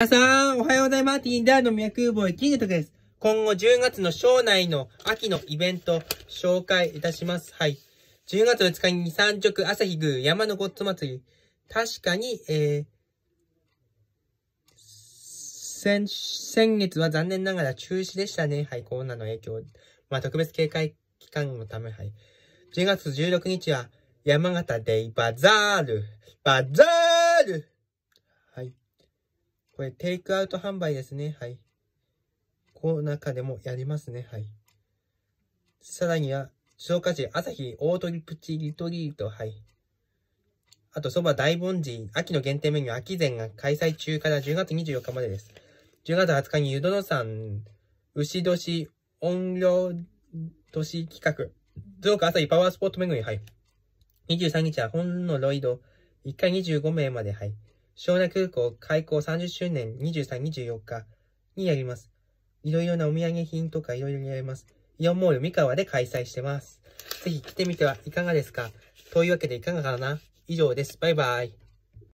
皆さん、おはようございます。ティンダーの脈ボーイ、キングトクです。今後10月の省内の秋のイベント、紹介いたします。はい。10月の2日に三直、朝日宮、山のゴッツ祭り。確かに、えー、先、先月は残念ながら中止でしたね。はい、コロナの影響。まあ、特別警戒期間のため、はい。10月16日は、山形イバザール、バザールこれ、テイクアウト販売ですね。はい。この中でもやりますね。はい。さらには、消化時、朝日、大鳥プチリトリート。はい。あと、そば大凡人、秋の限定メニュー、秋膳が開催中から10月24日までです。10月20日に湯殿山、牛年、音量年企画、増加朝日パワースポット巡り、はい。23日は本のロイド、1回25名まで、はい。湘南空港開港30周年23、24日にやります。いろいろなお土産品とかいろいろやります。イオンモール三河で開催してます。ぜひ来てみてはいかがですかというわけでいかがかな以上です。バイバイ。